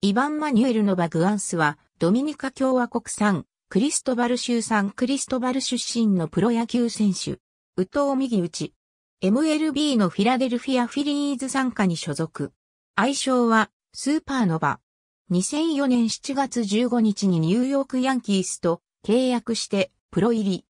イヴァン・マニュエル・ノバ・グアンスは、ドミニカ共和国産、クリストバル州産クリストバル出身のプロ野球選手。宇藤右打ち。MLB のフィラデルフィアフィリーズ参加に所属。愛称は、スーパーノバ。2004年7月15日にニューヨークヤンキースと契約してプロ入り。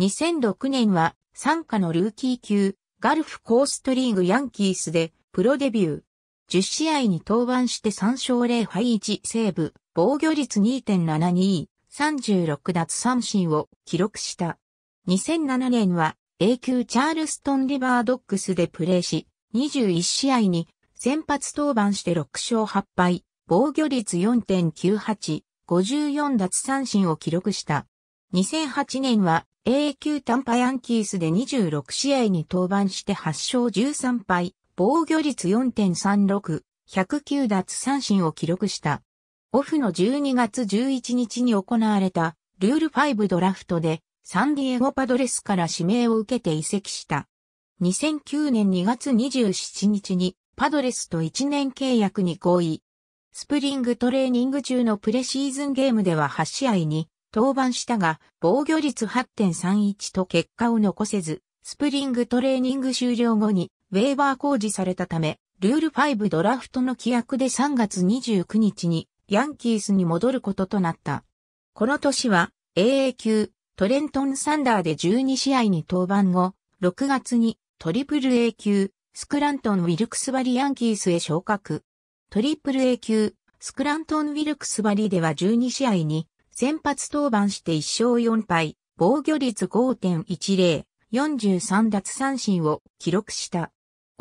2006年は、参加のルーキー級、ガルフコーストリーグヤンキースでプロデビュー。10試合に登板して3勝0敗1セーブ、防御率2.72、36奪三振を記録した。2007年は A 級チャールストンリバードックスでプレーし、21試合に先発登板して6勝8敗、防御率4.98、54奪三振を記録した。2008年は A 級タンパヤンキースで26試合に登板して8勝13敗、防御率4.36、109奪三振を記録した。オフの12月11日に行われたルール5ドラフトでサンディエゴパドレスから指名を受けて移籍した。2009年2月27日にパドレスと1年契約に合意。スプリングトレーニング中のプレシーズンゲームでは8試合に登板したが防御率8.31と結果を残せず、スプリングトレーニング終了後にウェーバー工事されたため、ルール5ドラフトの規約で3月29日にヤンキースに戻ることとなった。この年は AA 級トレントンサンダーで12試合に登板後、6月にトリプル A 級スクラントン・ウィルクスバリヤンキースへ昇格。トリプル A 級スクラントン・ウィルクスバリでは12試合に先発登板して1勝4敗、防御率5.10、43奪三振を記録した。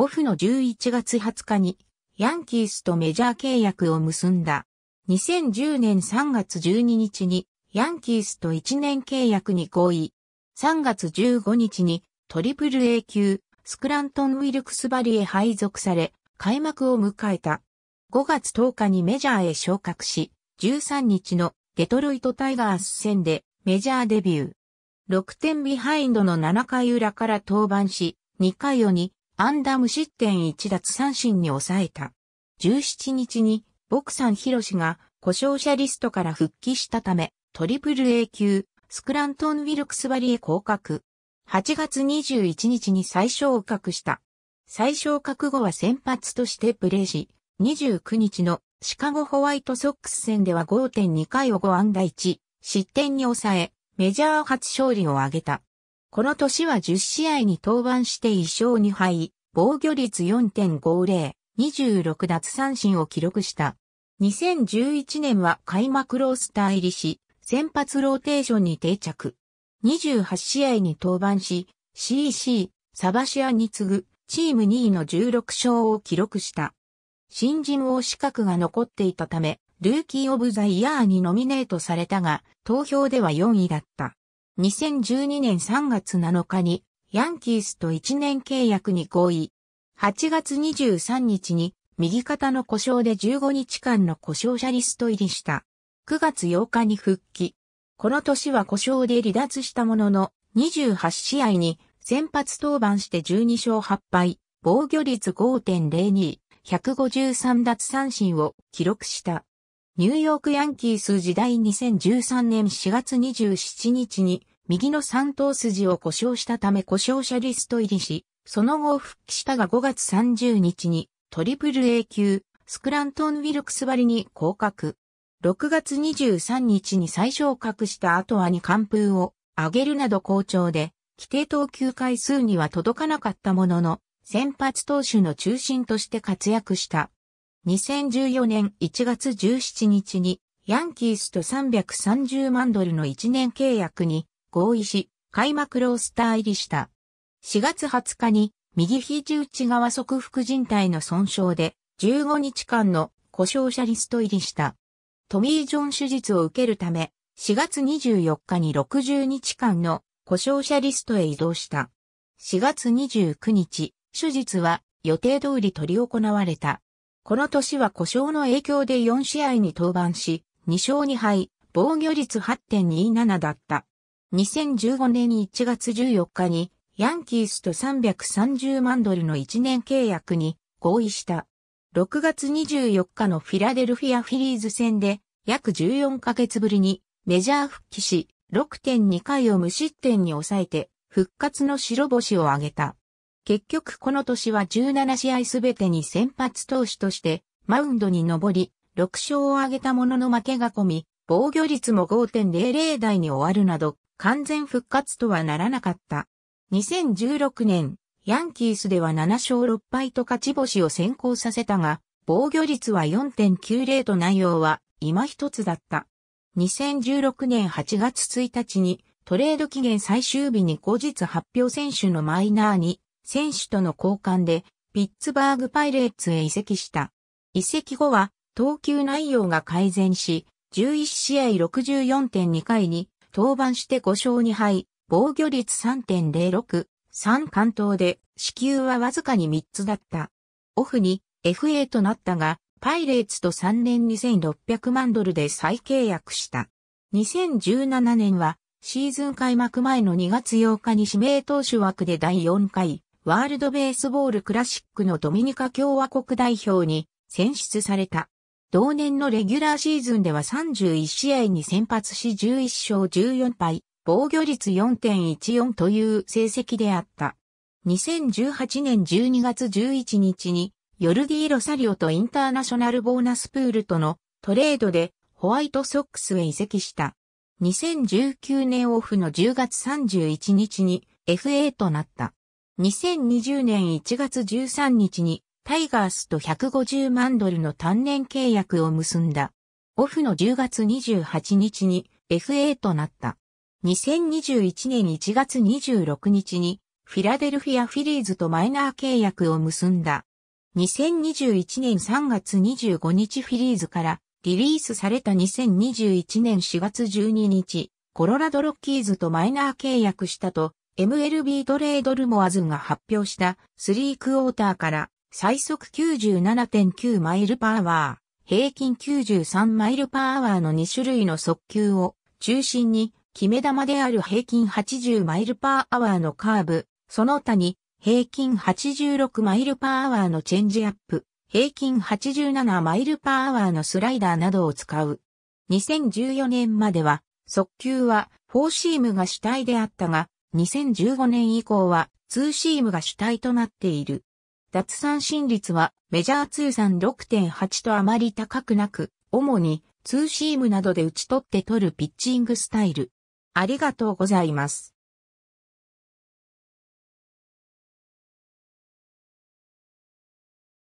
オフの11月20日に、ヤンキースとメジャー契約を結んだ。2010年3月12日に、ヤンキースと1年契約に合意。3月15日に、トリプル A 級、スクラントン・ウィルクスバリへ配属され、開幕を迎えた。5月10日にメジャーへ昇格し、13日のデトロイトタイガース戦でメジャーデビュー。6点ビハインドの7回裏から登板し、2回を2、安打無失点1奪三振に抑えた。17日に、ボクサンヒロシが故障者リストから復帰したため、トリプル A 級、スクラントン・ウィルクスバリへ降格。8月21日に小昇格した。最昇格後は先発としてプレーし、29日のシカゴホワイトソックス戦では5.2回を5安打1、失点に抑え、メジャー初勝利を挙げた。この年は10試合に登板して1勝2敗、防御率4.50、26奪三振を記録した。2011年は開幕ロースター入りし、先発ローテーションに定着。28試合に登板し、CC、サバシアに次ぐ、チーム2位の16勝を記録した。新人王資格が残っていたため、ルーキーオブザイヤーにノミネートされたが、投票では4位だった。2012年3月7日にヤンキースと1年契約に合意。8月23日に右肩の故障で15日間の故障者リスト入りした。9月8日に復帰。この年は故障で離脱したものの28試合に先発登板して12勝8敗、防御率5.02、153奪三振を記録した。ニューヨークヤンキース時代2013年4月27日に右の三頭筋を故障したため故障者リスト入りし、その後復帰したが5月30日にトリプル A 級、スクラントン・ウィルクス割りに降格。6月23日に最昇格した後はに完封を上げるなど好調で、規定投球回数には届かなかったものの、先発投手の中心として活躍した。2014年1月17日に、ヤンキースと330万ドルの1年契約に合意し、開幕ロースター入りした。4月20日に右肘内側側副靭帯の損傷で15日間の故障者リスト入りした。トミー・ジョン手術を受けるため4月24日に60日間の故障者リストへ移動した。4月29日、手術は予定通り取り行われた。この年は故障の影響で4試合に登板し、2勝2敗、防御率8.27だった。2015年1月14日にヤンキースと330万ドルの1年契約に合意した。6月24日のフィラデルフィアフィリーズ戦で約14ヶ月ぶりにメジャー復帰し6.2回を無失点に抑えて復活の白星を挙げた。結局この年は17試合すべてに先発投手としてマウンドに上り6勝を挙げたものの負けが込み防御率も5.00台に終わるなど完全復活とはならなかった。2016年、ヤンキースでは7勝6敗と勝ち星を先行させたが、防御率は4.90と内容は今一つだった。2016年8月1日にトレード期限最終日に後日発表選手のマイナーに選手との交換でピッツバーグパイレーツへ移籍した。移籍後は投球内容が改善し、11試合64.2回に登板して5勝2敗、防御率3.06、3関東で、支給はわずかに3つだった。オフに FA となったが、パイレーツと3年2600万ドルで再契約した。2017年は、シーズン開幕前の2月8日に指名投手枠で第4回、ワールドベースボールクラシックのドミニカ共和国代表に選出された。同年のレギュラーシーズンでは31試合に先発し11勝14敗、防御率4.14という成績であった。2018年12月11日に、ヨルディ・ロサリオとインターナショナルボーナスプールとのトレードでホワイトソックスへ移籍した。2019年オフの10月31日に FA となった。2020年1月13日にタイガースと150万ドルの単年契約を結んだ。オフの10月28日に FA となった。2021年1月26日にフィラデルフィアフィリーズとマイナー契約を結んだ。2021年3月25日フィリーズからリリースされた2021年4月12日、コロラドロッキーズとマイナー契約したと MLB トレードルモアズが発表したスリークォーターから最速97.9マイルパワー、平均93マイルパーワーの2種類の速球を中心に、決め球である平均80マイルパーアワーのカーブ、その他に平均86マイルパーアワーのチェンジアップ、平均87マイルパーアワーのスライダーなどを使う。2014年までは、速球はフォーシームが主体であったが、2015年以降はツーシームが主体となっている。奪三振率はメジャー通算6.8とあまり高くなく、主にツーシームなどで打ち取って取るピッチングスタイル。ありがとうございます。